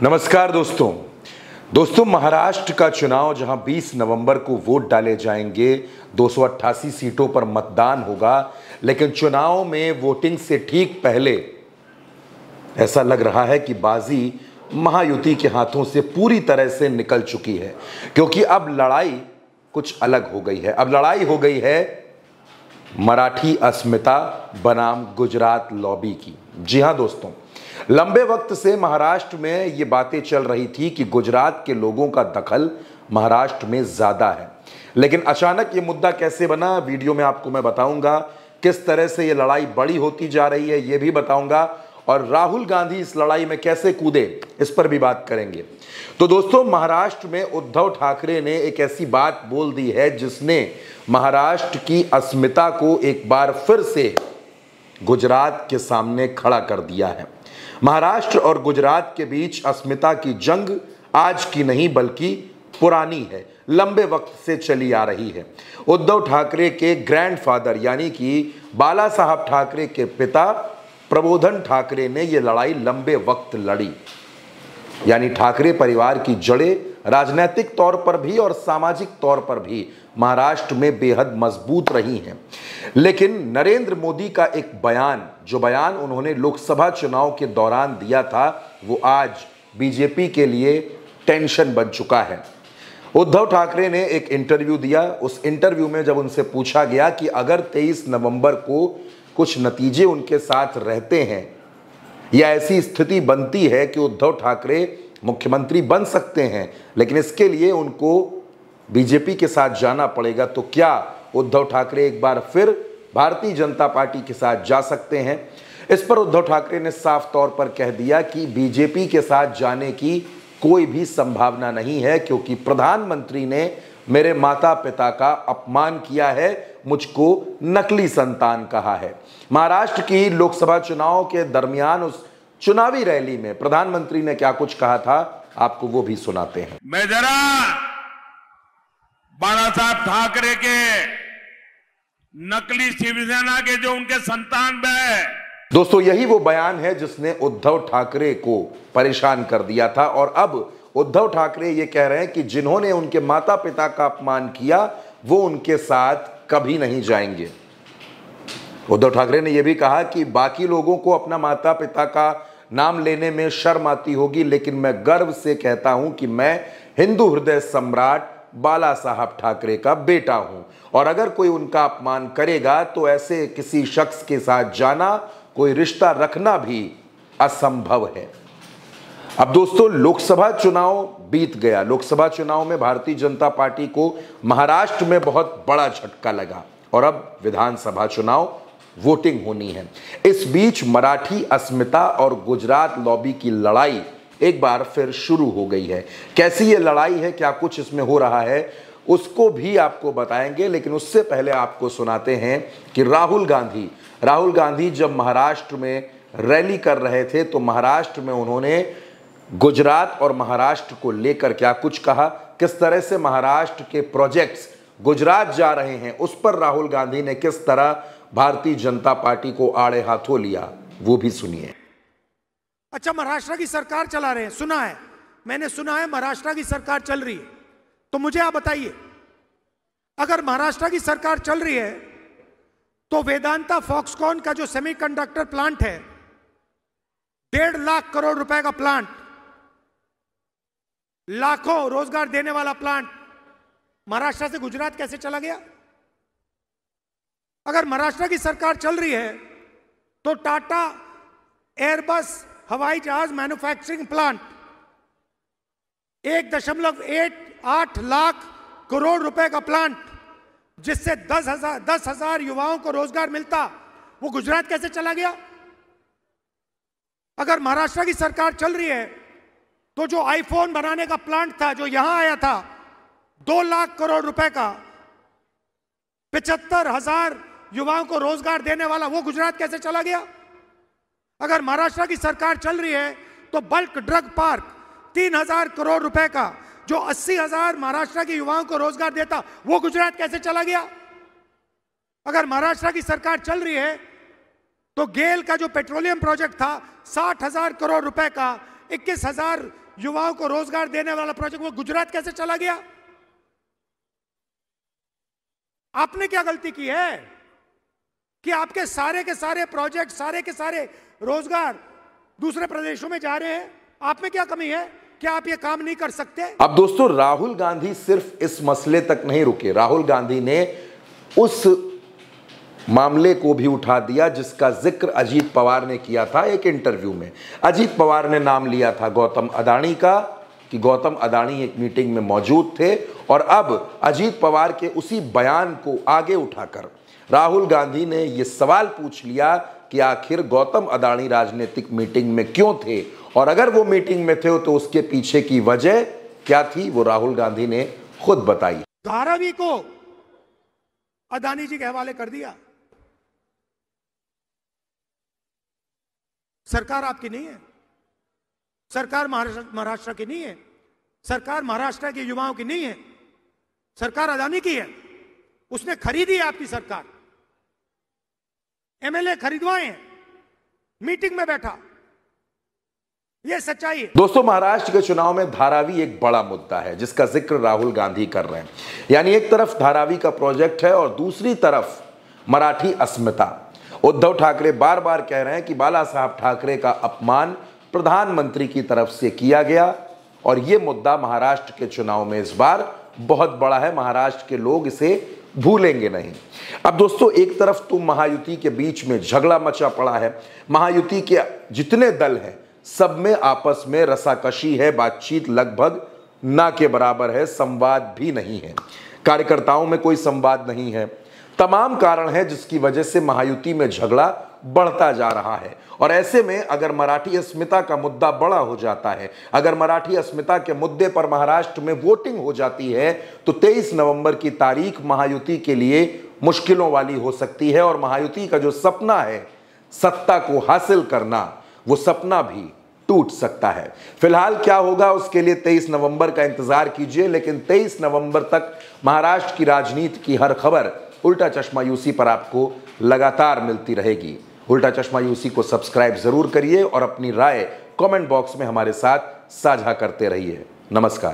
नमस्कार दोस्तों दोस्तों महाराष्ट्र का चुनाव जहां 20 नवंबर को वोट डाले जाएंगे दो सीटों पर मतदान होगा लेकिन चुनाव में वोटिंग से ठीक पहले ऐसा लग रहा है कि बाजी महायुति के हाथों से पूरी तरह से निकल चुकी है क्योंकि अब लड़ाई कुछ अलग हो गई है अब लड़ाई हो गई है मराठी अस्मिता बनाम गुजरात लॉबी की जी हां दोस्तों लंबे वक्त से महाराष्ट्र में ये बातें चल रही थी कि गुजरात के लोगों का दखल महाराष्ट्र में ज़्यादा है लेकिन अचानक ये मुद्दा कैसे बना वीडियो में आपको मैं बताऊंगा किस तरह से ये लड़ाई बड़ी होती जा रही है ये भी बताऊंगा और राहुल गांधी इस लड़ाई में कैसे कूदे इस पर भी बात करेंगे तो दोस्तों महाराष्ट्र में उद्धव ठाकरे ने एक ऐसी बात बोल दी है जिसने महाराष्ट्र की अस्मिता को एक बार फिर से गुजरात के सामने खड़ा कर दिया है महाराष्ट्र और गुजरात के बीच अस्मिता की जंग आज की नहीं बल्कि पुरानी है लंबे वक्त से चली आ रही है उद्धव ठाकरे के ग्रैंडफादर यानी कि बाला साहब ठाकरे के पिता प्रबोधन ठाकरे ने ये लड़ाई लंबे वक्त लड़ी यानी ठाकरे परिवार की जड़ें राजनैतिक तौर पर भी और सामाजिक तौर पर भी महाराष्ट्र में बेहद मजबूत रही हैं लेकिन नरेंद्र मोदी का एक बयान जो बयान उन्होंने लोकसभा चुनाव के दौरान दिया था वो आज बीजेपी के लिए टेंशन बन चुका है उद्धव ठाकरे ने एक इंटरव्यू दिया उस इंटरव्यू में जब उनसे पूछा गया कि अगर 23 नवंबर को कुछ नतीजे उनके साथ रहते हैं या ऐसी स्थिति बनती है कि उद्धव ठाकरे मुख्यमंत्री बन सकते हैं लेकिन इसके लिए उनको बीजेपी के साथ जाना पड़ेगा तो क्या उद्धव ठाकरे एक बार फिर भारतीय जनता पार्टी के साथ जा सकते हैं इस पर उद्धव ठाकरे ने साफ तौर पर कह दिया कि बीजेपी के साथ जाने की कोई भी संभावना नहीं है क्योंकि प्रधानमंत्री ने मेरे माता पिता का अपमान किया है मुझको नकली संतान कहा है महाराष्ट्र की लोकसभा चुनाव के दरमियान उस चुनावी रैली में प्रधानमंत्री ने क्या कुछ कहा था आपको वो भी सुनाते हैं मैं जरा बाला साहब ठाकरे के नकली शिवसेना के जो उनके संतान में दोस्तों यही वो बयान है जिसने उद्धव ठाकरे को परेशान कर दिया था और अब उद्धव ठाकरे ये कह रहे हैं कि जिन्होंने उनके माता पिता का अपमान किया वो उनके साथ कभी नहीं जाएंगे उद्धव ठाकरे ने यह भी कहा कि बाकी लोगों को अपना माता पिता का नाम लेने में शर्म आती होगी लेकिन मैं गर्व से कहता हूं कि मैं हिंदू हृदय सम्राट बाला साहब ठाकरे का बेटा हूं और अगर कोई उनका अपमान करेगा तो ऐसे किसी शख्स के साथ जाना कोई रिश्ता रखना भी असंभव है अब दोस्तों लोकसभा चुनाव बीत गया लोकसभा चुनाव में भारतीय जनता पार्टी को महाराष्ट्र में बहुत बड़ा झटका लगा और अब विधानसभा चुनाव वोटिंग होनी है इस बीच मराठी अस्मिता और गुजरात लॉबी की लड़ाई एक बार फिर शुरू हो गई है कैसी ये लड़ाई है क्या कुछ इसमें हो रहा है उसको भी आपको बताएंगे लेकिन उससे पहले आपको सुनाते हैं कि राहुल गांधी राहुल गांधी जब महाराष्ट्र में रैली कर रहे थे तो महाराष्ट्र में उन्होंने गुजरात और महाराष्ट्र को लेकर क्या कुछ कहा किस तरह से महाराष्ट्र के प्रोजेक्ट्स गुजरात जा रहे हैं उस पर राहुल गांधी ने किस तरह भारतीय जनता पार्टी को आड़े हाथों लिया वो भी सुनिए अच्छा महाराष्ट्र की सरकार चला रहे हैं सुना है मैंने सुना है महाराष्ट्र की सरकार चल रही है तो मुझे आप बताइए अगर महाराष्ट्र की सरकार चल रही है तो वेदांता फॉक्सकॉन का जो सेमीकंडक्टर प्लांट है डेढ़ लाख करोड़ रुपए का प्लांट लाखों रोजगार देने वाला प्लांट महाराष्ट्र से गुजरात कैसे चला गया अगर महाराष्ट्र की सरकार चल रही है तो टाटा एयरबस हवाई जहाज मैन्युफैक्चरिंग प्लांट एक दशमलव एट आठ लाख करोड़ रुपए का प्लांट जिससे दस हजार दस हजार युवाओं को रोजगार मिलता वो गुजरात कैसे चला गया अगर महाराष्ट्र की सरकार चल रही है तो जो आईफोन बनाने का प्लांट था जो यहां आया था दो लाख करोड़ रुपए का पचहत्तर हजार युवाओं को रोजगार देने वाला वो गुजरात कैसे चला गया अगर महाराष्ट्र की सरकार चल रही है तो बल्क ड्रग पार्क तीन हजार करोड़ रुपए का जो अस्सी हजार महाराष्ट्र के युवाओं को रोजगार देता वो गुजरात कैसे चला गया अगर महाराष्ट्र की सरकार चल रही है तो गेल का जो पेट्रोलियम प्रोजेक्ट था साठ हजार करोड़ रुपए का इक्कीस हजार युवाओं को रोजगार देने वाला प्रोजेक्ट वो गुजरात कैसे चला गया आपने क्या गलती की है कि आपके सारे के सारे प्रोजेक्ट सारे के सारे रोजगार दूसरे प्रदेशों में जा रहे हैं आप में क्या कमी है क्या आप ये काम नहीं कर सकते अब दोस्तों राहुल गांधी सिर्फ इस मसले तक नहीं रुके राहुल गांधी ने उस मामले को भी उठा दिया जिसका जिक्र अजीत पवार ने किया था एक इंटरव्यू में अजीत पवार ने नाम लिया था गौतम अदाणी का कि गौतम अदाणी एक मीटिंग में मौजूद थे और अब अजीत पवार के उसी बयान को आगे उठाकर राहुल गांधी ने ये सवाल पूछ लिया कि आखिर गौतम अदाणी राजनीतिक मीटिंग में क्यों थे और अगर वो मीटिंग में थे तो उसके पीछे की वजह क्या थी वो राहुल गांधी ने खुद बताई धारावी को अदानी जी के हवाले कर दिया सरकार आपकी नहीं है सरकार महाराष्ट्र की नहीं है सरकार महाराष्ट्र के युवाओं की नहीं है सरकार अदानी की है उसने खरीदी आपकी सरकार एमएलए खरीदवाए हैं मीटिंग में बैठा यह सच्चाई है दोस्तों महाराष्ट्र के चुनाव में धारावी एक बड़ा मुद्दा है जिसका जिक्र राहुल गांधी कर रहे हैं यानी एक तरफ धारावी का प्रोजेक्ट है और दूसरी तरफ मराठी अस्मिता उद्धव ठाकरे बार बार कह रहे हैं कि बाला साहब ठाकरे का अपमान प्रधानमंत्री की तरफ से किया गया और यह मुद्दा महाराष्ट्र के चुनाव में इस बार बहुत बड़ा है महाराष्ट्र के लोग इसे भूलेंगे नहीं अब दोस्तों एक तरफ तो महायुति के बीच में झगड़ा मचा पड़ा है महायुति के जितने दल हैं सब में आपस में रसाकशी है बातचीत लगभग ना के बराबर है संवाद भी नहीं है कार्यकर्ताओं में कोई संवाद नहीं है तमाम कारण है जिसकी वजह से महायुति में झगड़ा बढ़ता जा रहा है और ऐसे में अगर मराठी अस्मिता का मुद्दा बड़ा हो जाता है अगर मराठी अस्मिता के मुद्दे पर महाराष्ट्र में वोटिंग हो जाती है तो 23 नवंबर की तारीख महायुति के लिए मुश्किलों वाली हो सकती है और महायुति का जो सपना है सत्ता को हासिल करना वो सपना भी टूट सकता है फिलहाल क्या होगा उसके लिए 23 नवंबर का इंतजार कीजिए लेकिन 23 नवंबर तक महाराष्ट्र की राजनीति की हर खबर उल्टा चश्मा यूसी पर आपको लगातार मिलती रहेगी उल्टा चश्मा यूसी को सब्सक्राइब जरूर करिए और अपनी राय कमेंट बॉक्स में हमारे साथ साझा करते रहिए नमस्कार